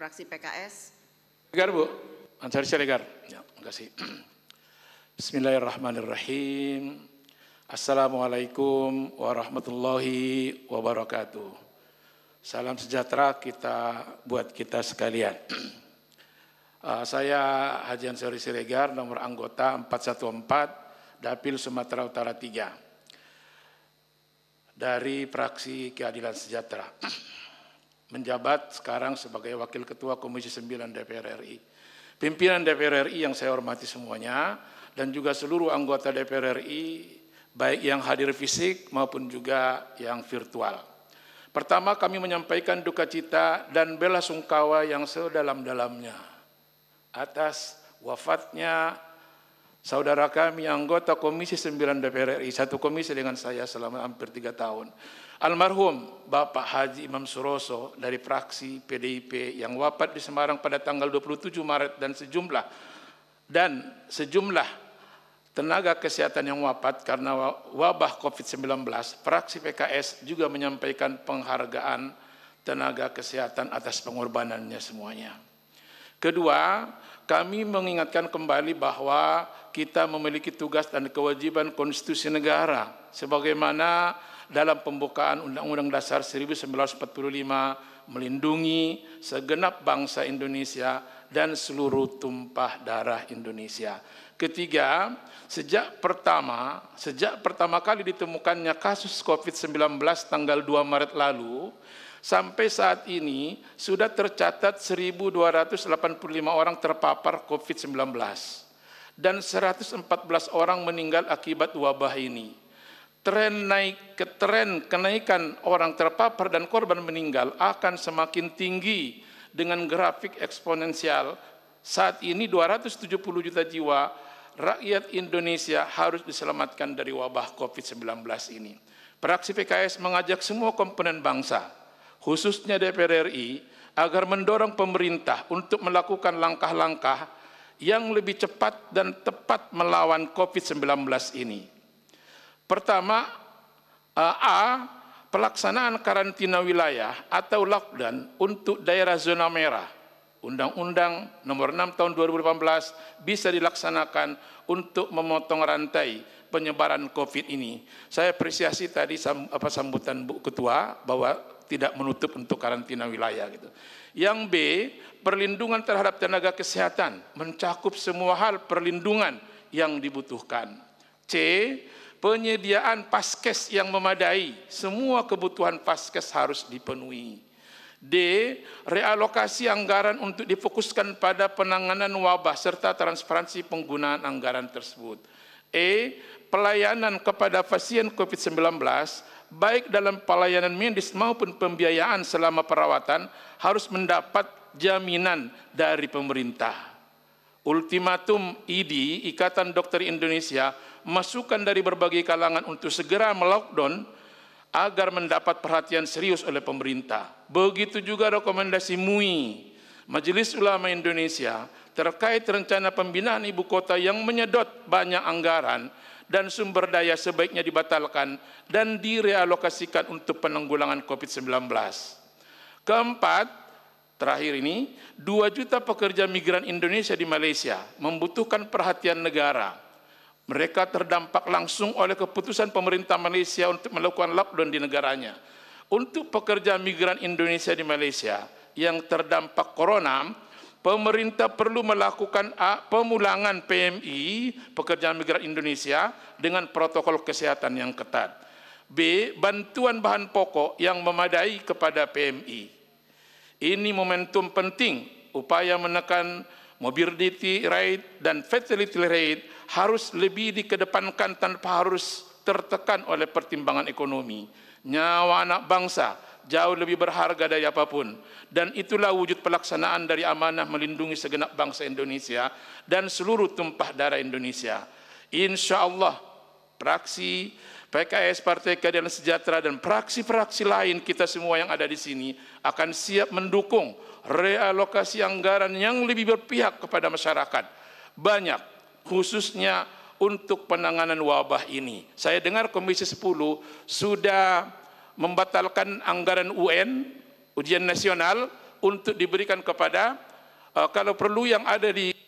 Fraksi PKS. Legar Bu, Antarisya Legar. Ya, kasih. Bismillahirrahmanirrahim. Assalamualaikum warahmatullahi wabarakatuh. Salam sejahtera kita buat kita sekalian. Uh, saya Haji Ansari Siregar, nomor anggota 414, Dapil Sumatera Utara 3, dari Praksi Keadilan Sejahtera. menjabat sekarang sebagai Wakil Ketua Komisi 9 DPR RI. Pimpinan DPR RI yang saya hormati semuanya, dan juga seluruh anggota DPR RI, baik yang hadir fisik maupun juga yang virtual. Pertama, kami menyampaikan duka cita dan bela sungkawa yang sedalam-dalamnya atas wafatnya Saudara kami anggota Komisi 9 DPR RI, satu komisi dengan saya selama hampir tiga tahun. Almarhum Bapak Haji Imam Suroso dari fraksi PDIP yang wafat di Semarang pada tanggal 27 Maret dan sejumlah dan sejumlah tenaga kesehatan yang wafat karena wabah COVID-19, fraksi PKS juga menyampaikan penghargaan tenaga kesehatan atas pengorbanannya semuanya. Kedua, kami mengingatkan kembali bahwa kita memiliki tugas dan kewajiban konstitusi negara sebagaimana dalam pembukaan Undang-Undang Dasar 1945 melindungi segenap bangsa Indonesia dan seluruh tumpah darah Indonesia. Ketiga, sejak pertama, sejak pertama kali ditemukannya kasus COVID-19 tanggal 2 Maret lalu, sampai saat ini sudah tercatat 1.285 orang terpapar COVID-19 dan 114 orang meninggal akibat wabah ini. Tren naik ke tren kenaikan orang terpapar dan korban meninggal akan semakin tinggi dengan grafik eksponensial. Saat ini 270 juta jiwa rakyat Indonesia harus diselamatkan dari wabah COVID-19 ini. Praksi PKS mengajak semua komponen bangsa, khususnya DPR RI, agar mendorong pemerintah untuk melakukan langkah-langkah yang lebih cepat dan tepat melawan COVID-19 ini. Pertama, eh, A. Pelaksanaan karantina wilayah atau lockdown untuk daerah zona merah. Undang-Undang nomor 6 tahun 2018 bisa dilaksanakan untuk memotong rantai penyebaran COVID ini. Saya apresiasi tadi apa, sambutan Bu Ketua bahwa tidak menutup untuk karantina wilayah gitu. Yang B, perlindungan terhadap tenaga kesehatan mencakup semua hal perlindungan yang dibutuhkan. C, penyediaan paskes yang memadai, semua kebutuhan paskes harus dipenuhi. D. Realokasi anggaran untuk difokuskan pada penanganan wabah serta transparansi penggunaan anggaran tersebut. E. Pelayanan kepada pasien COVID-19 baik dalam pelayanan medis maupun pembiayaan selama perawatan harus mendapat jaminan dari pemerintah. Ultimatum ID, Ikatan Dokter Indonesia, masukan dari berbagai kalangan untuk segera melockdown agar mendapat perhatian serius oleh pemerintah. Begitu juga rekomendasi MUI Majelis Ulama Indonesia terkait rencana pembinaan ibu kota yang menyedot banyak anggaran dan sumber daya sebaiknya dibatalkan dan direalokasikan untuk penanggulangan COVID-19. Keempat, terakhir ini, 2 juta pekerja migran Indonesia di Malaysia membutuhkan perhatian negara. Mereka terdampak langsung oleh keputusan pemerintah Malaysia untuk melakukan lockdown di negaranya. Untuk pekerja migran Indonesia di Malaysia, yang terdampak corona, pemerintah perlu melakukan pemulangan PMI, pekerja migran Indonesia, dengan protokol kesehatan yang ketat. B. Bantuan bahan pokok yang memadai kepada PMI. Ini momentum penting upaya menekan mobility rate dan fatality rate harus lebih dikedepankan tanpa harus tertekan oleh pertimbangan ekonomi. Nyawa anak bangsa jauh lebih berharga dari apapun. Dan itulah wujud pelaksanaan dari amanah melindungi segenap bangsa Indonesia dan seluruh tumpah darah Indonesia. Insya Allah, praksi PKS Partai Keadilan Sejahtera dan praksi-praksi lain kita semua yang ada di sini akan siap mendukung realokasi anggaran yang lebih berpihak kepada masyarakat. Banyak, khususnya untuk penanganan wabah ini. Saya dengar Komisi 10 sudah membatalkan anggaran UN, ujian nasional, untuk diberikan kepada, uh, kalau perlu yang ada di